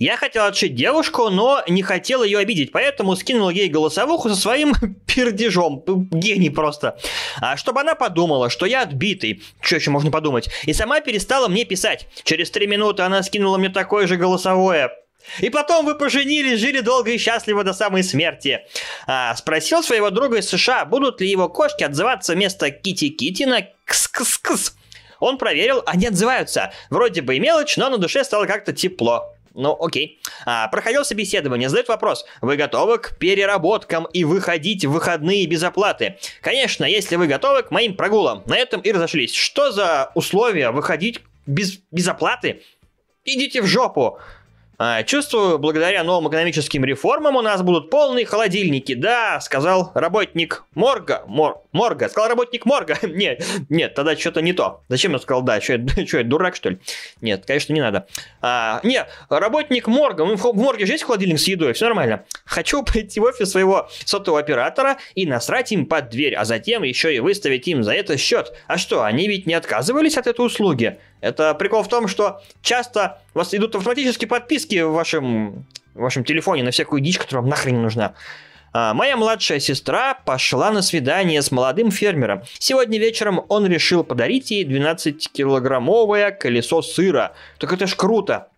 Я хотел отшить девушку, но не хотел ее обидеть, поэтому скинул ей голосовуху со своим пердежом. Гений просто. А, чтобы она подумала, что я отбитый. Что еще можно подумать? И сама перестала мне писать. Через три минуты она скинула мне такое же голосовое. И потом вы поженились, жили долго и счастливо до самой смерти. А, спросил своего друга из США, будут ли его кошки отзываться вместо кити Китина. кс-кс-кс. Он проверил, они отзываются. Вроде бы и мелочь, но на душе стало как-то тепло. Ну, окей. А, проходил собеседование, задает вопрос. Вы готовы к переработкам и выходить в выходные без оплаты? Конечно, если вы готовы к моим прогулам. На этом и разошлись. Что за условия выходить без, без оплаты? Идите в жопу! А, Чувствую, благодаря новым экономическим реформам у нас будут полные холодильники. Да, сказал работник морга. Мор, морга. Сказал работник морга. нет, нет, тогда что-то не то. Зачем я сказал да? Что я, дурак, что ли? Нет, конечно, не надо. А, нет, работник морга. Ну, в морге же есть холодильник с едой, все нормально. Хочу пойти в офис своего сотового оператора и насрать им под дверь, а затем еще и выставить им за это счет. А что, они ведь не отказывались от этой услуги? Это прикол в том, что часто у вас идут автоматические подписки в вашем, в вашем телефоне на всякую дичь, которая вам нахрен не нужна. А, моя младшая сестра пошла на свидание с молодым фермером. Сегодня вечером он решил подарить ей 12-килограммовое колесо сыра. Так это ж круто.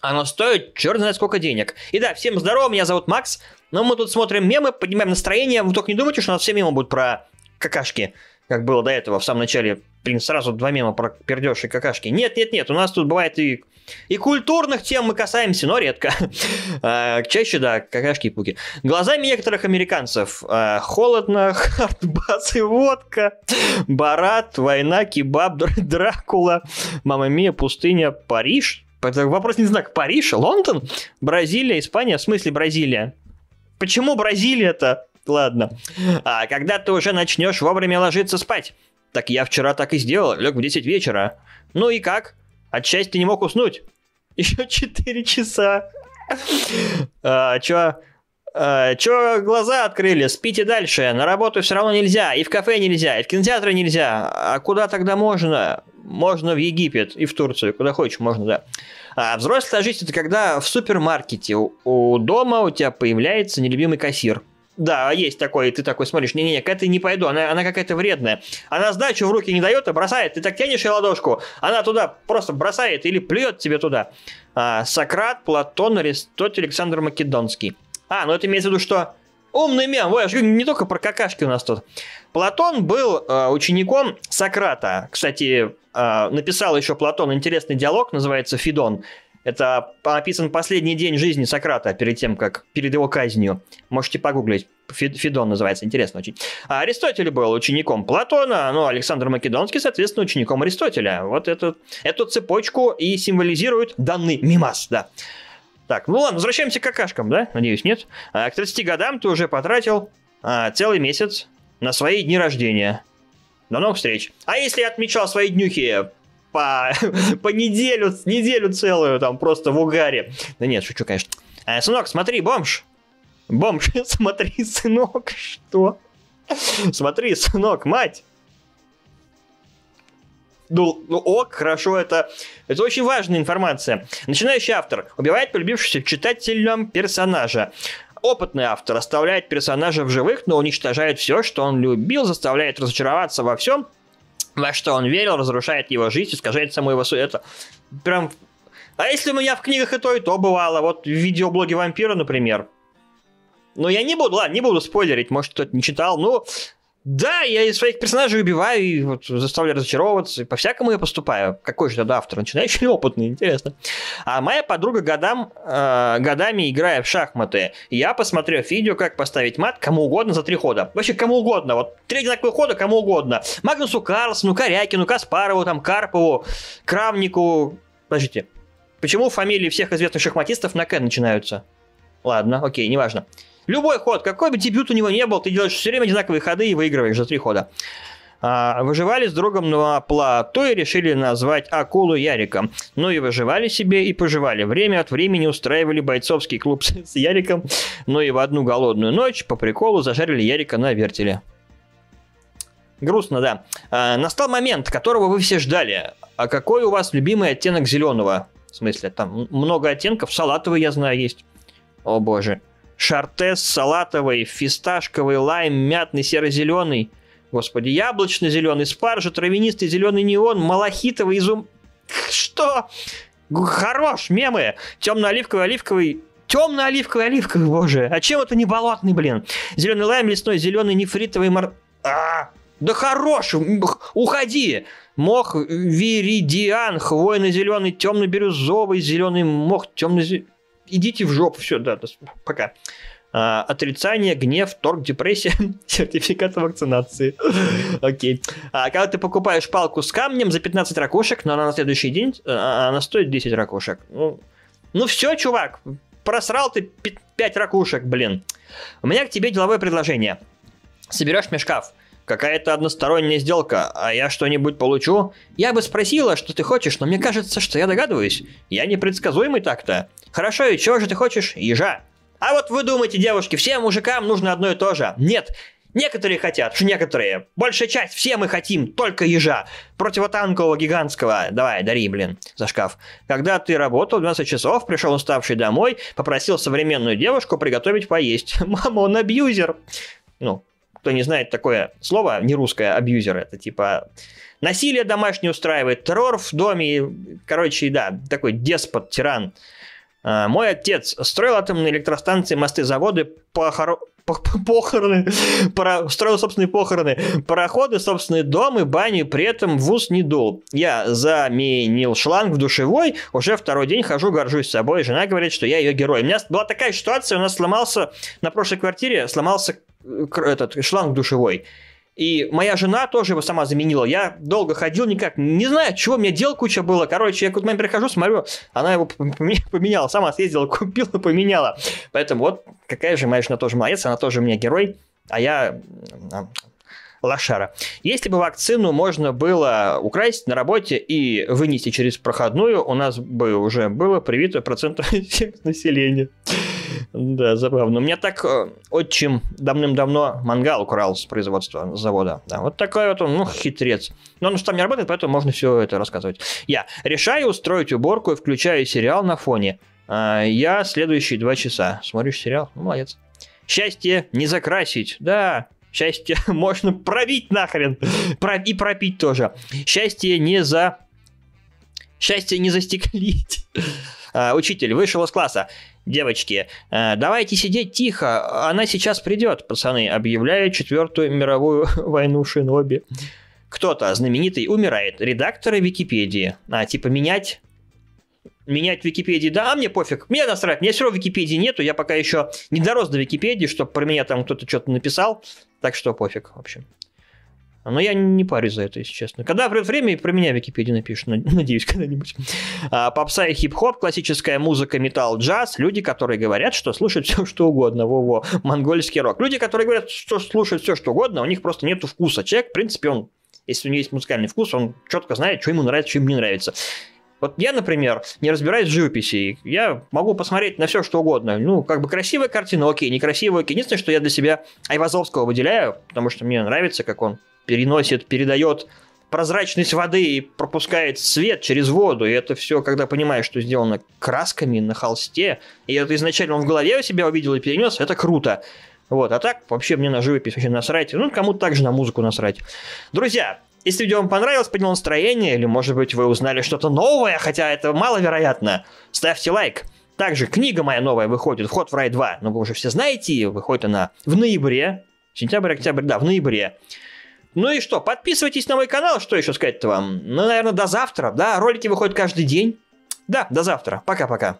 Оно стоит черт знает сколько денег. И да, всем здорово, меня зовут Макс. Но мы тут смотрим мемы, поднимаем настроение. Вы только не думайте, что у нас все мемы будут про какашки как было до этого в самом начале, блин, сразу два мема про пердеж и какашки. Нет, нет, нет, у нас тут бывает и, и культурных тем мы касаемся, но редко. А, чаще, да, какашки и пуки. Глазами некоторых американцев. А, холодно, хардбас и водка. Барат, война, кебаб, Дракула. Мама Мия, пустыня, Париж. Вопрос не знак. Париж, Лондон, Бразилия, Испания. В смысле Бразилия? Почему Бразилия-то? Ладно. А когда ты уже начнешь вовремя ложиться спать? Так я вчера так и сделал, лег в 10 вечера. Ну и как? От счастья не мог уснуть. Еще 4 часа. А, чё? А, чё глаза открыли? Спите дальше. На работу все равно нельзя. И в кафе нельзя, и в кинотеатры нельзя. А куда тогда можно? Можно в Египет и в Турцию. Куда хочешь, можно, да. А взрослая жизнь это когда в супермаркете у, у дома у тебя появляется нелюбимый кассир да, есть такой, ты такой смотришь, не-не-не, к этой не пойду, она, она какая-то вредная. Она сдачу в руки не дает, а бросает, ты так тянешь ее ладошку, она туда просто бросает или плюет тебе туда. А, Сократ, Платон, Аристотель, Александр Македонский. А, ну это имеется в виду, что умный мем, Ой, аж не только про какашки у нас тут. Платон был э, учеником Сократа. Кстати, э, написал еще Платон интересный диалог, называется «Фидон». Это описан последний день жизни Сократа перед тем, как перед его казнью. Можете погуглить. Фидон называется, интересно очень. А Аристотель был учеником Платона, ну, Александр Македонский, соответственно, учеником Аристотеля. Вот эту, эту цепочку и символизирует данный мимас, да. Так, ну ладно, возвращаемся к какашкам, да? Надеюсь, нет. А, к 30 годам ты уже потратил а, целый месяц на свои дни рождения. До новых встреч. А если я отмечал свои днюхи по, по неделю, неделю целую там просто в угаре. Да нет, шучу, конечно. Э, сынок, смотри, бомж. Бомж, смотри, сынок, что? Смотри, сынок, мать. Ну, ну ок, хорошо, это, это очень важная информация. Начинающий автор убивает полюбившегося читателям персонажа. Опытный автор оставляет персонажа в живых, но уничтожает все, что он любил, заставляет разочароваться во всем, во что он верил, разрушает его жизнь, искажает саму его суть. Это прям... А если у меня в книгах и то, и то бывало, вот в видеоблоге вампира, например. Ну, я не буду, ладно, не буду спойлерить, может, кто-то не читал, ну, да, я из своих персонажей убиваю, и вот заставляю разочаровываться, и по-всякому я поступаю. Какой же тогда автор? Начинающий опытный, интересно. А моя подруга годам, э, годами играя в шахматы. Я, посмотрел видео, как поставить мат кому угодно за три хода. Вообще, кому угодно. Вот три одинаковых хода кому угодно. Магнусу Карлсону, Корякину, Каспарову, там, Карпову, Крамнику. Подождите. Почему фамилии всех известных шахматистов на К начинаются? Ладно, окей, неважно. важно. Любой ход, какой бы дебют у него не был, ты делаешь все время одинаковые ходы и выигрываешь за три хода. А, выживали с другом на плато и решили назвать акулу Яриком. Ну и выживали себе и поживали. Время от времени устраивали бойцовский клуб с Яриком. Но ну и в одну голодную ночь по приколу зажарили Ярика на вертеле. Грустно, да. А, настал момент, которого вы все ждали. А какой у вас любимый оттенок зеленого? В смысле, там много оттенков. Салатовый, я знаю, есть. О боже. Шартес салатовый, фисташковый, лайм, мятный, серо-зеленый. Господи, яблочно-зеленый, спаржа, травянистый, зеленый неон, малахитовый, изум... Что? Хорош, мемы! Темно-оливковый, оливковый, темно-оливковый, оливковый, боже. А чем это не болотный, блин? Зеленый лайм лесной, зеленый нефритовый мор... А, да хорош, уходи! Мох, виридиан, хвойно-зеленый, темно-бирюзовый, зеленый мох, темно-зеленый идите в жопу, все, да, пока. А, отрицание, гнев, торг, депрессия, сертификат вакцинации. Окей. okay. А, когда ты покупаешь палку с камнем за 15 ракушек, но она на следующий день, а, а, она стоит 10 ракушек. Ну, ну все, чувак, просрал ты 5 ракушек, блин. У меня к тебе деловое предложение. Соберешь мне шкаф, какая-то односторонняя сделка, а я что-нибудь получу? Я бы спросила, что ты хочешь, но мне кажется, что я догадываюсь. Я непредсказуемый так-то. Хорошо, и чего же ты хочешь? Ежа. А вот вы думаете, девушки, всем мужикам нужно одно и то же. Нет, Некоторые хотят, что некоторые. Большая часть, все мы хотим, только ежа. Противотанкового гигантского. Давай, дари, блин, за шкаф. Когда ты работал 12 часов, пришел уставший домой, попросил современную девушку приготовить поесть. Мама, он абьюзер. Ну, кто не знает такое слово, не русское, а абьюзер, это типа насилие домашнее устраивает, террор в доме, короче, да, такой деспот, тиран. А, Мой отец строил атомные электростанции, мосты, заводы, похор... похороны, пара... строил собственные похороны, пароходы, собственные дома, бани, при этом вуз не дул. Я заменил шланг в душевой, уже второй день хожу, горжусь собой, жена говорит, что я ее герой. У меня была такая ситуация, у нас сломался на прошлой квартире, сломался этот шланг душевой. И моя жена тоже его сама заменила. Я долго ходил никак. Не знаю, чего, мне дел куча было. Короче, я к момент прихожу, смотрю, она его поменяла. Сама съездила, купила, поменяла. Поэтому вот какая же моя жена тоже молодец. Она тоже у меня герой, а я лошара. Если бы вакцину можно было украсть на работе и вынести через проходную, у нас бы уже было привито процентов населения. Да, забавно. У меня так э, отчим давным-давно мангал украл с производства завода. Да, вот такой вот он, ну, хитрец. Но он же там не работает, поэтому можно все это рассказывать. Я решаю устроить уборку и включаю сериал на фоне. А, я следующие два часа. Смотришь сериал? Ну, молодец. Счастье не закрасить. Да, Счастье можно пробить нахрен. И пропить тоже. Счастье не за... Счастье не застеклить. А, учитель вышел из класса девочки, э, давайте сидеть тихо, она сейчас придет, пацаны, объявляю четвертую мировую войну Шиноби. Кто-то знаменитый умирает, редакторы Википедии. А, типа менять менять Википедии, да, а мне пофиг, мне насрать, мне все равно Википедии нету, я пока еще не дорос до Википедии, чтобы про меня там кто-то что-то написал, так что пофиг, в общем. Но я не парюсь за это, если честно. Когда придет время, и про меня Википедия напишет, надеюсь, когда-нибудь. А, попса и хип-хоп, классическая музыка, металл, джаз. Люди, которые говорят, что слушают все, что угодно. Во-во, монгольский рок. Люди, которые говорят, что слушают все, что угодно, у них просто нет вкуса. Человек, в принципе, он, если у него есть музыкальный вкус, он четко знает, что ему нравится, что ему не нравится. Вот я, например, не разбираюсь в живописи. Я могу посмотреть на все, что угодно. Ну, как бы красивая картина, окей, некрасивая, окей. Единственное, что я для себя Айвазовского выделяю, потому что мне нравится, как он переносит, передает прозрачность воды и пропускает свет через воду. И это все, когда понимаешь, что сделано красками на холсте, и это изначально он в голове у себя увидел и перенес, это круто. Вот, а так вообще мне на живопись вообще насрать. Ну, кому-то также на музыку насрать. Друзья, если видео вам понравилось, подняло настроение, или, может быть, вы узнали что-то новое, хотя это маловероятно, ставьте лайк. Также книга моя новая выходит, «Вход в рай 2», но ну, вы уже все знаете, выходит она в ноябре, сентябрь, октябрь, да, в ноябре. Ну и что, подписывайтесь на мой канал, что еще сказать-то вам? Ну, наверное, до завтра, да? Ролики выходят каждый день. Да, до завтра. Пока-пока.